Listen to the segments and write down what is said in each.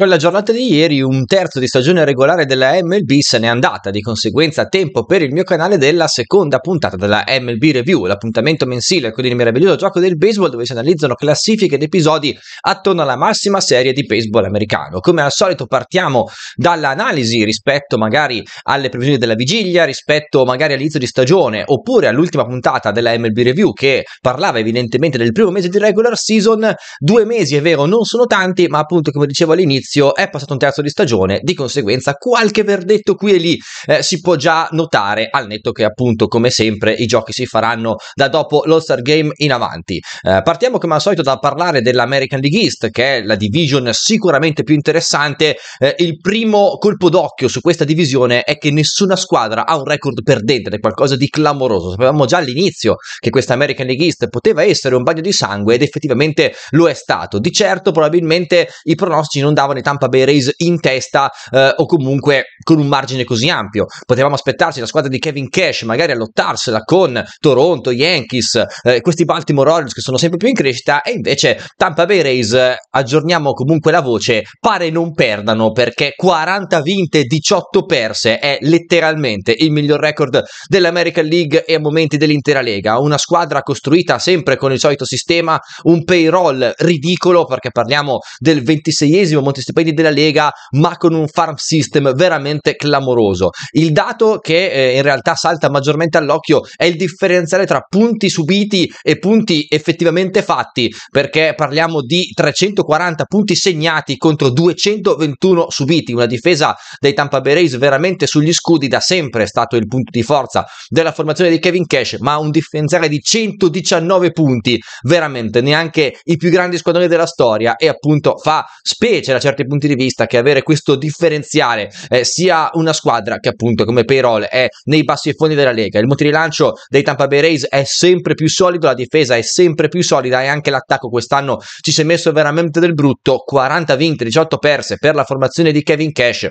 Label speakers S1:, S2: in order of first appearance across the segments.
S1: Per la giornata di ieri un terzo di stagione regolare della MLB se n'è andata, di conseguenza tempo per il mio canale della seconda puntata della MLB Review, l'appuntamento mensile con il meraviglioso gioco del baseball dove si analizzano classifiche ed episodi attorno alla massima serie di baseball americano. Come al solito partiamo dall'analisi rispetto magari alle previsioni della vigilia, rispetto magari all'inizio di stagione oppure all'ultima puntata della MLB Review che parlava evidentemente del primo mese di regular season, due mesi è vero non sono tanti ma appunto come dicevo all'inizio inizio, è passato un terzo di stagione, di conseguenza qualche verdetto qui e lì eh, si può già notare, al netto che appunto come sempre i giochi si faranno da dopo l'All-Star Game in avanti. Eh, partiamo come al solito da parlare dell'American League East, che è la division sicuramente più interessante. Eh, il primo colpo d'occhio su questa divisione è che nessuna squadra ha un record perdente è qualcosa di clamoroso. Sapevamo già all'inizio che questa American League East poteva essere un bagno di sangue ed effettivamente lo è stato. Di certo probabilmente i pronostici non davano stavano i Tampa Bay Rays in testa eh, o comunque con un margine così ampio. Potevamo aspettarci la squadra di Kevin Cash magari a lottarsela con Toronto, Yankees, eh, questi Baltimore Orioles che sono sempre più in crescita e invece Tampa Bay Rays, eh, aggiorniamo comunque la voce, pare non perdano perché 40 vinte, 18 perse è letteralmente il miglior record dell'American League e a momenti dell'intera Lega. Una squadra costruita sempre con il solito sistema, un payroll ridicolo perché parliamo del 26esimo Monte alti stipendi della Lega, ma con un farm system veramente clamoroso. Il dato che eh, in realtà salta maggiormente all'occhio è il differenziale tra punti subiti e punti effettivamente fatti, perché parliamo di 340 punti segnati contro 221 subiti, una difesa dei Tampa Bay Rays veramente sugli scudi da sempre è stato il punto di forza della formazione di Kevin Cash, ma un differenziale di 119 punti, veramente neanche i più grandi squadroni della storia e appunto fa specie la certi punti di vista che avere questo differenziale eh, sia una squadra che appunto come Payroll è nei bassi fondi della Lega, il moto di lancio dei Tampa Bay Rays è sempre più solido, la difesa è sempre più solida e anche l'attacco quest'anno ci si è messo veramente del brutto, 40 vinte, 18 perse per la formazione di Kevin Cash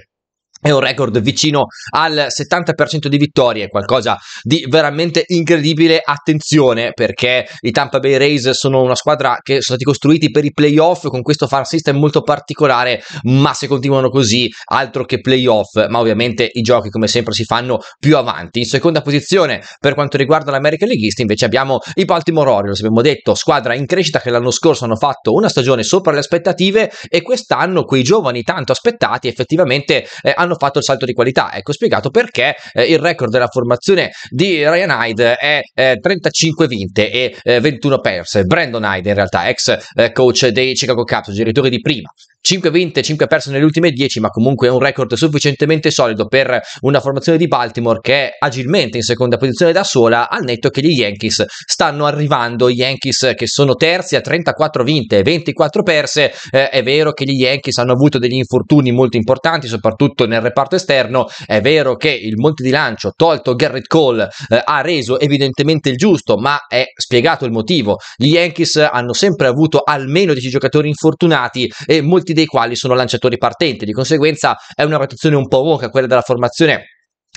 S1: è un record vicino al 70% di vittorie, qualcosa di veramente incredibile. Attenzione perché i Tampa Bay Rays sono una squadra che sono stati costruiti per i playoff con questo far system molto particolare, ma se continuano così, altro che playoff, ma ovviamente i giochi come sempre si fanno più avanti. In seconda posizione per quanto riguarda l'American League invece abbiamo i Baltimore Orioles, abbiamo detto squadra in crescita che l'anno scorso hanno fatto una stagione sopra le aspettative e quest'anno quei giovani tanto aspettati effettivamente eh, hanno hanno fatto il salto di qualità. Ecco spiegato perché eh, il record della formazione di Ryan Hyde è eh, 35 vinte e eh, 21 perse. Brandon Hyde in realtà, ex eh, coach dei Chicago Cubs, genitore di prima, 5 vinte, 5 perse nelle ultime 10, ma comunque è un record sufficientemente solido per una formazione di Baltimore che è agilmente in seconda posizione da sola, al netto che gli Yankees stanno arrivando, gli Yankees che sono terzi a 34 vinte e 24 perse, eh, è vero che gli Yankees hanno avuto degli infortuni molto importanti, soprattutto nel nel reparto esterno. È vero che il monte di lancio tolto Garrett Cole eh, ha reso evidentemente il giusto, ma è spiegato il motivo. Gli Yankees hanno sempre avuto almeno 10 giocatori infortunati e molti dei quali sono lanciatori partenti, di conseguenza è una rotazione un po' vuota quella della formazione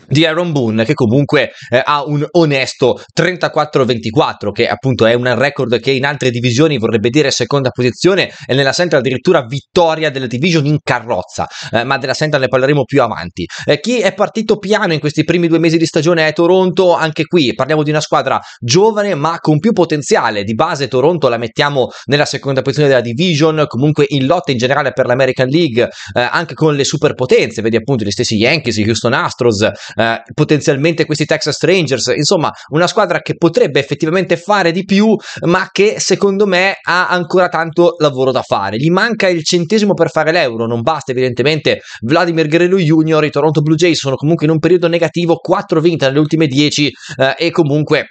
S1: di Aaron Boone che comunque eh, ha un onesto 34-24 che appunto è un record che in altre divisioni vorrebbe dire seconda posizione e nella Central addirittura vittoria della division in carrozza eh, ma della Central ne parleremo più avanti eh, chi è partito piano in questi primi due mesi di stagione è Toronto anche qui parliamo di una squadra giovane ma con più potenziale di base Toronto la mettiamo nella seconda posizione della division comunque in lotta in generale per l'American League eh, anche con le superpotenze vedi appunto gli stessi Yankees i Houston Astros eh, potenzialmente questi Texas Rangers, insomma una squadra che potrebbe effettivamente fare di più, ma che secondo me ha ancora tanto lavoro da fare. Gli manca il centesimo per fare l'euro, non basta evidentemente. Vladimir Guerrero Jr., i Toronto Blue Jays sono comunque in un periodo negativo, 4 vinte nelle ultime 10 eh, e comunque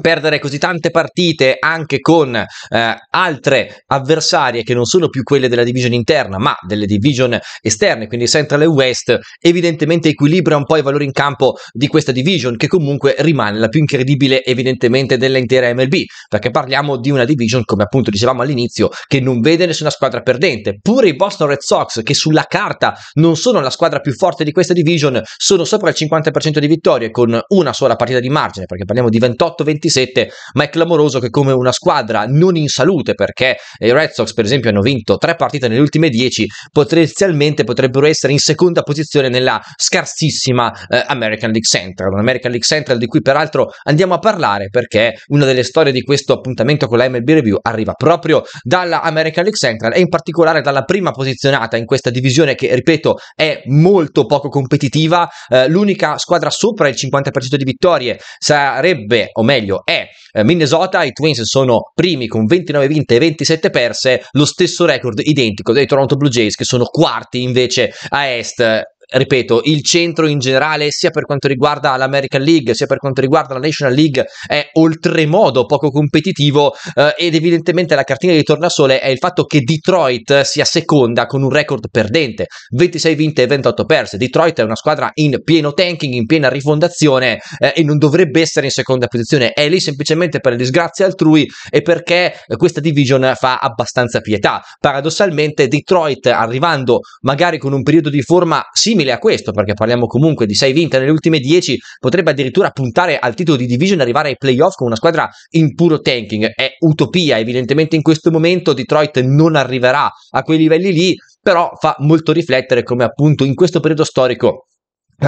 S1: perdere così tante partite anche con eh, altre avversarie che non sono più quelle della division interna ma delle division esterne quindi Central e West evidentemente equilibra un po' i valori in campo di questa division che comunque rimane la più incredibile evidentemente dell'intera MLB perché parliamo di una division come appunto dicevamo all'inizio che non vede nessuna squadra perdente pure i Boston Red Sox che sulla carta non sono la squadra più forte di questa division sono sopra il 50% di vittorie con una sola partita di margine perché parliamo di 28-20 27, ma è clamoroso che come una squadra non in salute, perché i Red Sox per esempio hanno vinto tre partite nelle ultime 10, potenzialmente potrebbero essere in seconda posizione nella scarsissima eh, American League Central, un'American League Central di cui peraltro andiamo a parlare perché una delle storie di questo appuntamento con la MLB Review arriva proprio dalla American League Central e in particolare dalla prima posizionata in questa divisione che ripeto è molto poco competitiva, eh, l'unica squadra sopra il 50% di vittorie sarebbe o meglio calendario è eh, Minnesota, i Twins sono primi con 29 vinte e 27 perse, lo stesso record identico dei Toronto Blue Jays che sono quarti invece a est ripeto, il centro in generale, sia per quanto riguarda l'American League, sia per quanto riguarda la National League, è oltremodo poco competitivo eh, ed evidentemente la cartina di tornasole è il fatto che Detroit sia seconda con un record perdente, 26 vinte e 28 perse. Detroit è una squadra in pieno tanking, in piena rifondazione eh, e non dovrebbe essere in seconda posizione, è lì semplicemente per le disgrazie altrui e perché questa division fa abbastanza pietà. Paradossalmente Detroit arrivando magari con un periodo di forma simile simile a questo, perché parliamo comunque di 6 vinte nelle ultime 10, potrebbe addirittura puntare al titolo di division e arrivare ai playoff con una squadra in puro tanking. È utopia, evidentemente in questo momento Detroit non arriverà a quei livelli lì, però fa molto riflettere come appunto in questo periodo storico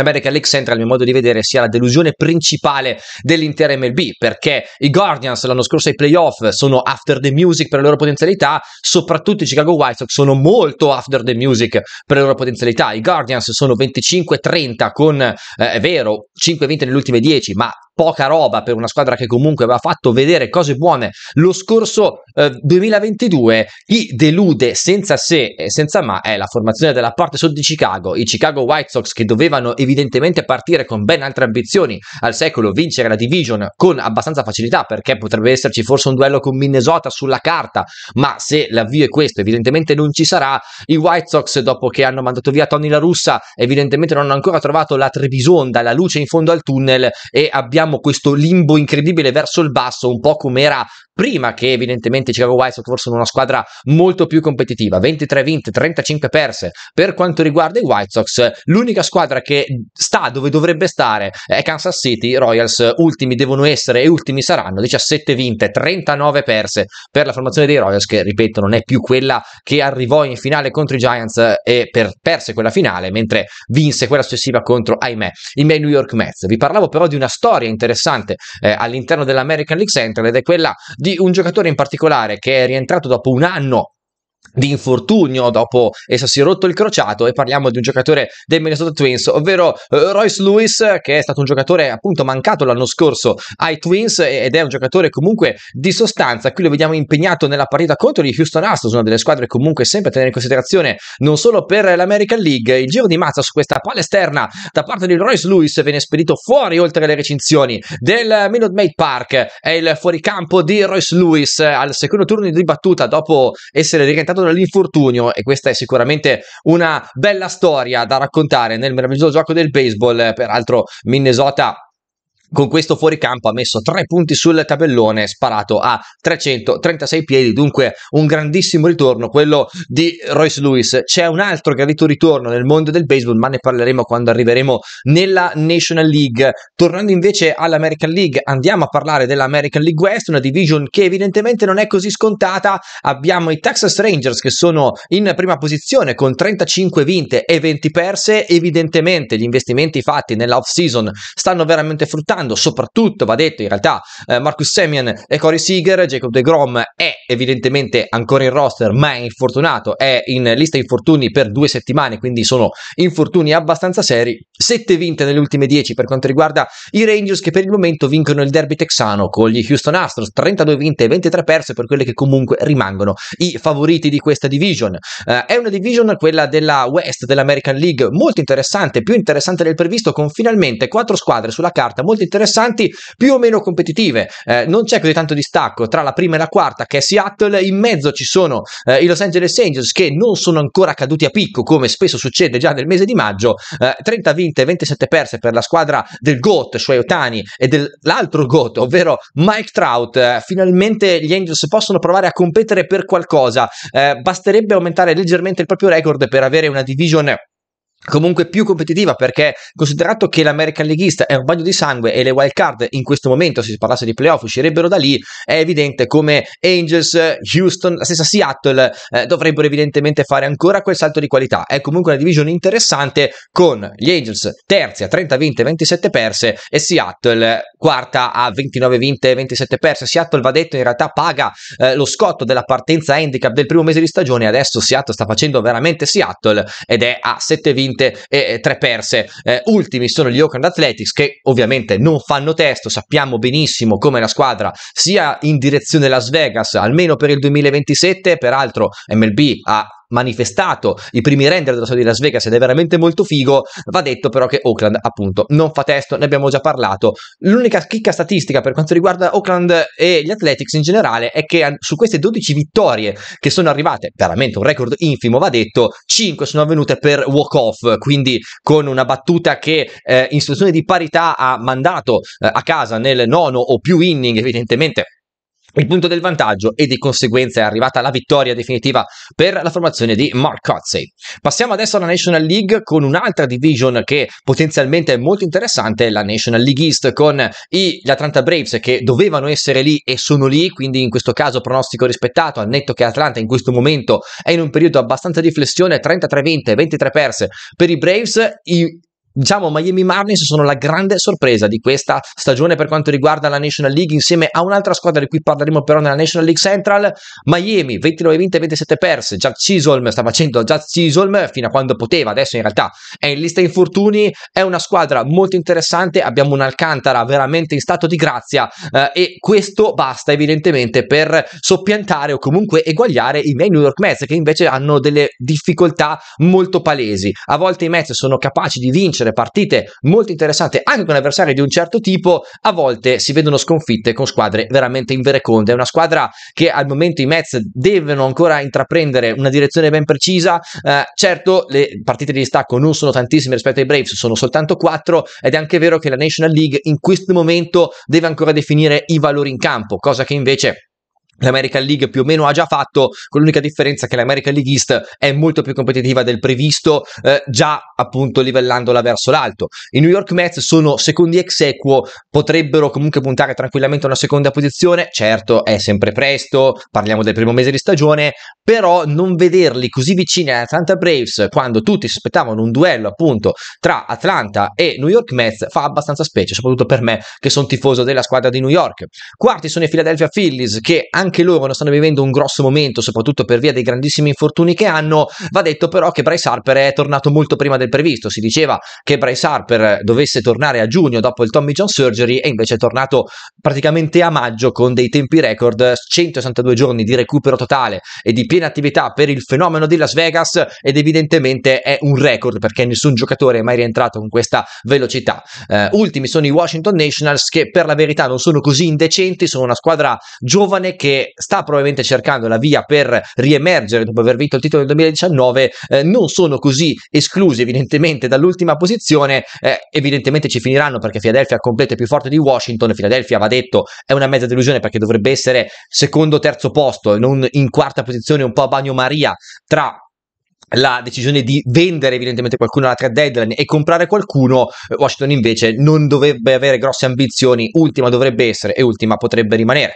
S1: Vabbè che Lake Central, a mio modo di vedere, sia la delusione principale dell'intera MLB, perché i Guardians l'anno scorso ai playoff sono after the music per le loro potenzialità, soprattutto i Chicago White Sox sono molto after the music per le loro potenzialità. I Guardians sono 25-30 con, eh, è vero, 5 20 nelle ultime 10, ma poca roba per una squadra che comunque aveva fatto vedere cose buone lo scorso eh, 2022. Chi delude senza se e senza ma è la formazione della parte sud di Chicago. I Chicago White Sox che dovevano evidentemente partire con ben altre ambizioni al secolo, vincere la division con abbastanza facilità perché potrebbe esserci forse un duello con Minnesota sulla carta, ma se l'avvio è questo evidentemente non ci sarà. I White Sox dopo che hanno mandato via Tony La Russa evidentemente non hanno ancora trovato la Trebisonda, la luce in fondo al tunnel e abbiamo abbiamo questo limbo incredibile verso il basso, un po' come era prima che evidentemente Chicago White Sox fossero una squadra molto più competitiva, 23 vinte, 35 perse. Per quanto riguarda i White Sox, l'unica squadra che sta dove dovrebbe stare è Kansas City, Royals ultimi devono essere e ultimi saranno, 17 vinte, 39 perse per la formazione dei Royals che ripeto non è più quella che arrivò in finale contro i Giants e per, perse quella finale, mentre vinse quella successiva contro ahimè i miei New York Mets. Vi parlavo però di una storia interessante eh, all'interno dell'American League Central ed è quella di un giocatore in particolare che è rientrato dopo un anno di infortunio dopo essersi rotto il crociato e parliamo di un giocatore dei Minnesota Twins ovvero eh, Royce Lewis che è stato un giocatore appunto mancato l'anno scorso ai Twins ed è un giocatore comunque di sostanza qui lo vediamo impegnato nella partita contro gli Houston Astros una delle squadre comunque sempre a tenere in considerazione non solo per l'American League il giro di mazza su questa palla esterna da parte di Royce Lewis viene spedito fuori oltre le recinzioni del Minute Maid Park è il fuoricampo di Royce Lewis al secondo turno di battuta dopo essere rientrato attaccato dall'infortunio e questa è sicuramente una bella storia da raccontare nel meraviglioso gioco del baseball, peraltro Minnesota con questo fuoricampo ha messo tre punti sul tabellone, sparato a 336 piedi, dunque un grandissimo ritorno quello di Royce Lewis. C'è un altro gradito ritorno nel mondo del baseball, ma ne parleremo quando arriveremo nella National League. Tornando invece all'American League, andiamo a parlare dell'American League West, una division che evidentemente non è così scontata. Abbiamo i Texas Rangers che sono in prima posizione con 35 vinte e 20 perse, evidentemente gli investimenti fatti nell'off season stanno veramente fruttando giocando, soprattutto va detto in realtà eh, Marcus Semien e Corey Seager, Jacob De Grom è evidentemente ancora in roster ma è infortunato, è in lista infortuni per due settimane, quindi sono infortuni abbastanza seri, 7 vinte nelle ultime 10 per quanto riguarda i Rangers che per il momento vincono il derby texano con gli Houston Astros, 32 vinte e 23 perse per quelle che comunque rimangono i favoriti di questa division. Eh, è una division quella della West dell'American League molto interessante, più interessante del previsto con finalmente quattro squadre sulla carta molto interessanti interessanti, più o meno competitive. Eh, non c'è così tanto distacco tra la prima e la quarta che è Seattle, in mezzo ci sono eh, i Los Angeles Angels che non sono ancora caduti a picco come spesso succede già nel mese di maggio, eh, 30 vinte e 27 perse per la squadra del GOAT, cioè Otani e dell'altro GOAT, ovvero Mike Trout. Eh, finalmente gli Angels possono provare a competere per qualcosa, eh, basterebbe aumentare leggermente il proprio record per avere una division comunque più competitiva perché considerato che l'American League East è un bagno di sangue e le wild card in questo momento se si parlasse di playoff uscirebbero da lì è evidente come Angels, Houston, la stessa Seattle eh, dovrebbero evidentemente fare ancora quel salto di qualità è comunque una divisione interessante con gli Angels terzi a 30 vinte e 27 perse e Seattle quarta a 29 vinte e 27 perse Seattle va detto in realtà paga eh, lo scotto della partenza handicap del primo mese di stagione adesso Seattle sta facendo veramente Seattle ed è a 7 vinte vinte e eh, eh, tre perse. Eh, ultimi sono gli Oakland Athletics che ovviamente non fanno testo, sappiamo benissimo come la squadra sia in direzione Las Vegas, almeno per il 2027, peraltro MLB ha manifestato i primi render della storia di Las Vegas ed è veramente molto figo, va detto però che Oakland appunto non fa testo, ne abbiamo già parlato. L'unica chicca statistica per quanto riguarda Oakland e gli Athletics in generale è che su queste 12 vittorie che sono arrivate, veramente un record infimo va detto, 5 sono avvenute per walk-off, quindi con una battuta che eh, in situazione di parità ha mandato eh, a casa nel nono o più inning, evidentemente il punto del vantaggio e di conseguenza è arrivata la vittoria definitiva per la formazione di Mark Cotzey. Passiamo adesso alla National League con un'altra division che potenzialmente è molto interessante, la National League East con gli Atlanta Braves che dovevano essere lì e sono lì, quindi in questo caso pronostico rispettato, al netto che Atlanta in questo momento è in un periodo abbastanza di flessione, 33 vinte, 23 perse per i Braves. I Diciamo Miami Marlins sono la grande sorpresa di questa stagione per quanto riguarda la National League insieme a un'altra squadra di cui parleremo però nella National League Central, Miami 29 vinte 27 perse, Jack Chisholm sta facendo Jack Chisholm fino a quando poteva, adesso in realtà è in lista infortuni, è una squadra molto interessante, abbiamo un Alcantara veramente in stato di grazia eh, e questo basta evidentemente per soppiantare o comunque eguagliare i miei New York Mets che invece hanno delle difficoltà molto palesi, a volte i Mets sono capaci di vincere essere partite molto interessanti anche con avversari di un certo tipo, a volte si vedono sconfitte con squadre veramente in invereconde. È una squadra che al momento i Mets devono ancora intraprendere una direzione ben precisa. Eh, certo, le partite di distacco non sono tantissime rispetto ai Braves, sono soltanto quattro, ed è anche vero che la National League in questo momento deve ancora definire i valori in campo, cosa che invece l'American League più o meno ha già fatto, con l'unica differenza che l'American League East è molto più competitiva del previsto, eh, già appunto livellandola verso l'alto. I New York Mets sono secondi ex equo, potrebbero comunque puntare tranquillamente a una seconda posizione, certo è sempre presto, parliamo del primo mese di stagione, però non vederli così vicini ad Atlanta Braves quando tutti si aspettavano un duello appunto tra Atlanta e New York Mets fa abbastanza specie, soprattutto per me che sono tifoso della squadra di New York. Quarti sono i Philadelphia Phillies che anche anche loro non stanno vivendo un grosso momento, soprattutto per via dei grandissimi infortuni che hanno. Va detto però che Bryce Harper è tornato molto prima del previsto. Si diceva che Bryce Harper dovesse tornare a giugno dopo il Tommy John Surgery e invece è tornato praticamente a maggio con dei tempi record, 162 giorni di recupero totale e di piena attività per il fenomeno di Las Vegas ed evidentemente è un record perché nessun giocatore è mai rientrato con questa velocità. Eh, ultimi sono i Washington Nationals che per la verità non sono così indecenti, sono una squadra giovane che sta probabilmente cercando la via per riemergere dopo aver vinto il titolo del 2019, eh, non sono così esclusi evidentemente dall'ultima posizione, eh, evidentemente ci finiranno perché Philadelphia completa è più forte di Washington, Philadelphia va detto è una mezza delusione perché dovrebbe essere secondo o terzo posto, non in quarta posizione un po' a bagnomaria tra la decisione di vendere evidentemente qualcuno alla trade deadline e comprare qualcuno, eh, Washington invece non dovrebbe avere grosse ambizioni, ultima dovrebbe essere e ultima potrebbe rimanere.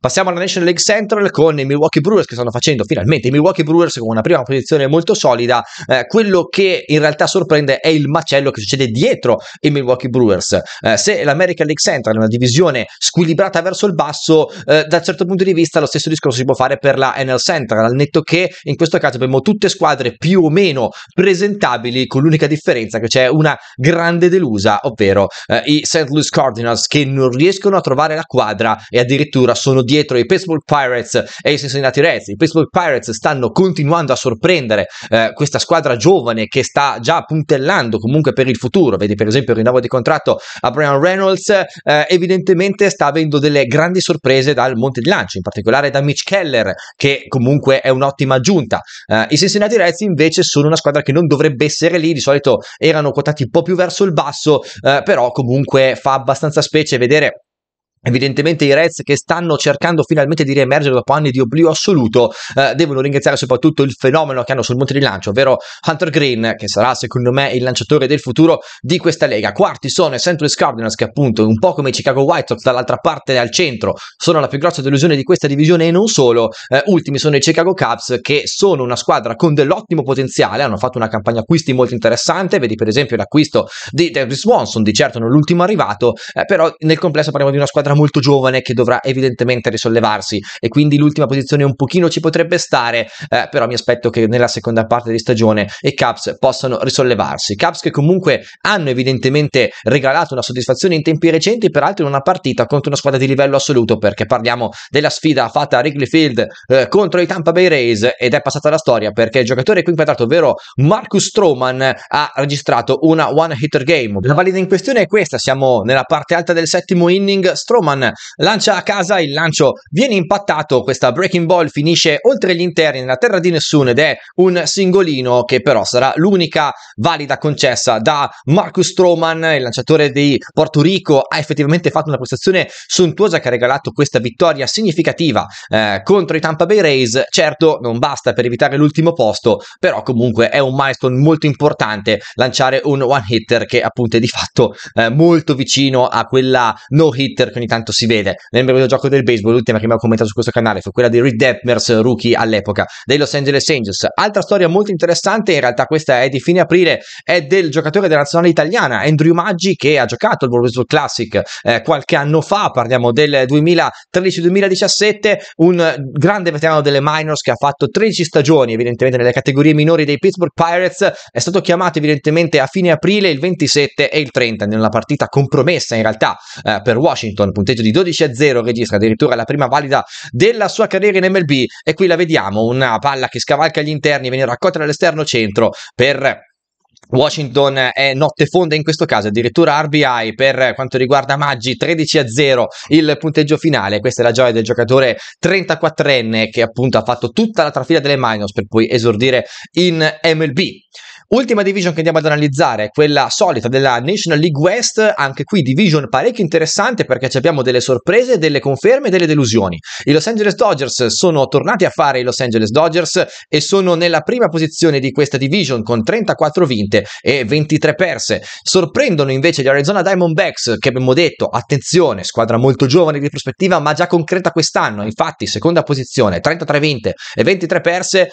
S1: Passiamo alla National League Central con i Milwaukee Brewers che stanno facendo finalmente i Milwaukee Brewers con una prima posizione molto solida. Eh, quello che in realtà sorprende è il macello che succede dietro i Milwaukee Brewers. Eh, se l'American League Central è una divisione squilibrata verso il basso, eh, da un certo punto di vista lo stesso discorso si può fare per la NL Central, al netto che in questo caso abbiamo tutte squadre più o meno presentabili, con l'unica differenza che c'è una grande delusa, ovvero eh, i St. Louis Cardinals che non riescono a trovare la quadra e addirittura sono dietro i Pittsburgh Pirates e i Cincinnati Reds. I Pittsburgh Pirates stanno continuando a sorprendere eh, questa squadra giovane che sta già puntellando comunque per il futuro. Vedi per esempio il rinnovo di contratto a Brian Reynolds, eh, evidentemente sta avendo delle grandi sorprese dal monte di lancio, in particolare da Mitch Keller che comunque è un'ottima aggiunta. Eh, I Cincinnati Reds Jets invece sono una squadra che non dovrebbe essere lì, di solito erano quotati un po' più verso il basso, eh, però comunque fa abbastanza specie vedere Evidentemente i Reds che stanno cercando finalmente di riemergere dopo anni di oblio assoluto eh, devono ringraziare soprattutto il fenomeno che hanno sul monte di lancio, ovvero Hunter Green, che sarà secondo me il lanciatore del futuro di questa lega. Quarti sono i St. Louis Cardinals che appunto un po' come i Chicago White Sox dall'altra parte al centro sono la più grossa delusione di questa divisione e non solo. Eh, ultimi sono i Chicago Cubs che sono una squadra con dell'ottimo potenziale, hanno fatto una campagna acquisti molto interessante, vedi per esempio l'acquisto di Davis Swanson, di certo non l'ultimo arrivato, eh, però nel complesso parliamo di una squadra squadra molto giovane che dovrà evidentemente risollevarsi e quindi l'ultima posizione un pochino ci potrebbe stare, eh, però mi aspetto che nella seconda parte di stagione i Caps possano risollevarsi. Caps che comunque hanno evidentemente regalato una soddisfazione in tempi recenti, peraltro in una partita contro una squadra di livello assoluto, perché parliamo della sfida fatta a Wrigley Field eh, contro i Tampa Bay Rays ed è passata la storia perché il giocatore qui inquadrato, ovvero Marcus Stroman, ha registrato una one hitter game. La valida in questione è questa, siamo nella parte alta del settimo inning, Stroman Roman lancia a casa, il lancio viene impattato, questa breaking ball finisce oltre gli interni nella terra di nessuno ed è un singolino che però sarà l'unica valida concessa da Marcus Stroman, il lanciatore di Porto Rico, ha effettivamente fatto una prestazione sontuosa che ha regalato questa vittoria significativa eh, contro i Tampa Bay Rays. Certo, non basta per evitare l'ultimo posto, però comunque è un milestone molto importante lanciare un one hitter che appunto è di fatto eh, molto vicino a quella no hitter con i tanto si vede. Nel meraviglioso gioco del baseball, l'ultima che mi ha commentato su questo canale fu quella di Reed Detmers, rookie all'epoca dei Los Angeles Angels. Altra storia molto interessante, in realtà questa è di fine aprile, è del giocatore della nazionale italiana Andrew Maggi che ha giocato il World Baseball Classic eh, qualche anno fa, parliamo del 2013-2017, un grande veterano delle minors che ha fatto 13 stagioni evidentemente nelle categorie minori dei Pittsburgh Pirates, è stato chiamato evidentemente a fine aprile il 27 e il 30 nella partita compromessa in realtà eh, per Washington punteggio di 12 a 0, registra addirittura la prima valida della sua carriera in MLB e qui la vediamo, una palla che scavalca gli interni, viene raccolta dall'esterno centro per Washington è notte fonda in questo caso, addirittura RBI per quanto riguarda Maggi 13 a 0 il punteggio finale. Questa è la gioia del giocatore 34enne che appunto ha fatto tutta la trafila delle minors per poi esordire in MLB. Ultima division che andiamo ad analizzare è quella solita della National League West, anche qui division parecchio interessante perché abbiamo delle sorprese, delle conferme e delle delusioni. I Los Angeles Dodgers sono tornati a fare i Los Angeles Dodgers e sono nella prima posizione di questa division con 34 vinte e 23 perse. Sorprendono invece gli Arizona Diamondbacks che abbiamo detto, attenzione, squadra molto giovane di prospettiva ma già concreta quest'anno, infatti seconda posizione, 33 vinte e 23 perse,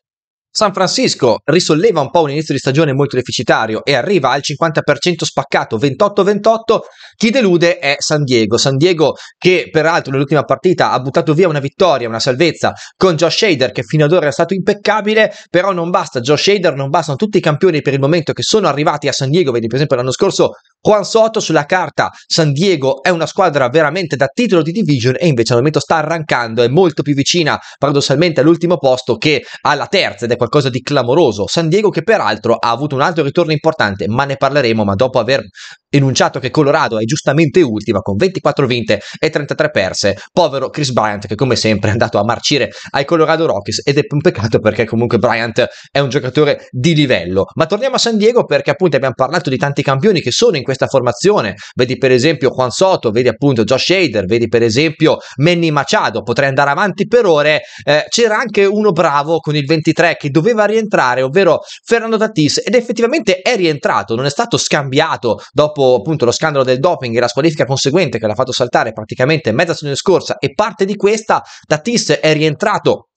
S1: San Francisco risolleva un po' un inizio di stagione molto deficitario e arriva al 50% spaccato, 28-28. Chi delude è San Diego. San Diego che peraltro nell'ultima partita ha buttato via una vittoria, una salvezza con Josh Hader che fino ad ora è stato impeccabile, però non basta Josh Hader, non bastano tutti i campioni per il momento che sono arrivati a San Diego, vedi per esempio l'anno scorso Juan Soto sulla carta San Diego è una squadra veramente da titolo di division e invece al momento sta arrancando, è molto più vicina paradossalmente all'ultimo posto che alla terza ed è qualcosa di clamoroso. San Diego che peraltro ha avuto un altro ritorno importante, ma ne parleremo, ma dopo aver enunciato che Colorado è giustamente ultima con 24 vinte e 33 perse. Povero Chris Bryant che come sempre è andato a marcire ai Colorado Rockies ed è un peccato perché comunque Bryant è un giocatore di livello. Ma torniamo a San Diego perché appunto abbiamo parlato di tanti campioni che sono in questa formazione. Vedi per esempio Juan Soto, vedi appunto Josh Hader, vedi per esempio Manny Machado, potrei andare avanti per ore. Eh, c'era anche uno bravo con il 23 che doveva rientrare, ovvero Fernando Tatis ed effettivamente è rientrato, non è stato scambiato dopo dopo appunto lo scandalo del doping e la squalifica conseguente che l'ha fatto saltare praticamente mezza stagione scorsa e parte di questa, Tatis è rientrato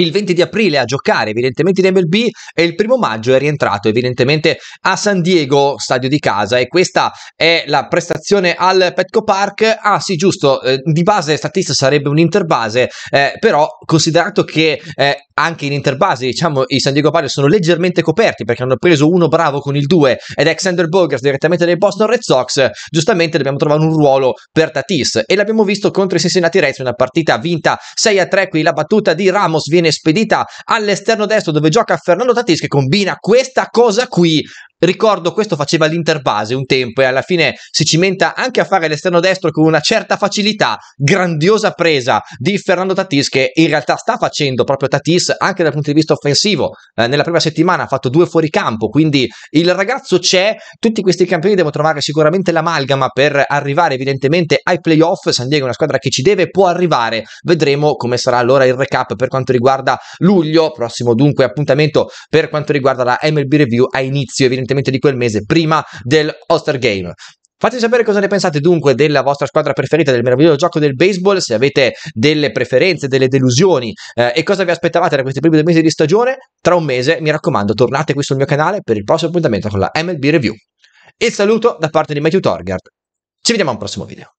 S1: il 20 di aprile a giocare evidentemente in MLB e il primo maggio è rientrato evidentemente a San Diego, stadio di casa e questa è la prestazione al Petco Park. Ah sì giusto, eh, di base statista sarebbe un interbase, eh, però considerato che eh, anche in interbase diciamo i San Diego Padres sono leggermente coperti perché hanno preso uno bravo con il 2 ed Alexander Bogers direttamente dai Boston Red Sox, giustamente dobbiamo trovare un ruolo per Tatis e l'abbiamo visto contro i Cincinnati Reds, una partita vinta 6 3, qui la battuta di Ramos viene viene spedita all'esterno destro dove gioca Fernando Tatis che combina questa cosa qui Ricordo questo faceva l'interbase un tempo e alla fine si cimenta anche a fare l'esterno destro con una certa facilità, grandiosa presa di Fernando Tatis che in realtà sta facendo proprio Tatis anche dal punto di vista offensivo. Eh, nella prima settimana ha fatto due fuoricampo, quindi il ragazzo c'è, tutti questi campioni devono trovare sicuramente l'amalgama per arrivare evidentemente ai playoff, San Diego è una squadra che ci deve e può arrivare, vedremo come sarà allora il recap per quanto riguarda luglio, prossimo dunque appuntamento per quanto riguarda la MLB Review a inizio evidentemente prevalentemente di quel mese, prima del All-Star Game. Fatemi sapere cosa ne pensate dunque della vostra squadra preferita del meraviglioso gioco del baseball, se avete delle preferenze, delle delusioni eh, e cosa vi aspettavate da questi primi due mesi di stagione. Tra un mese, mi raccomando, tornate qui sul mio canale per il prossimo appuntamento con la MLB Review. E saluto da parte di Matthew Torgard. Ci vediamo al prossimo video.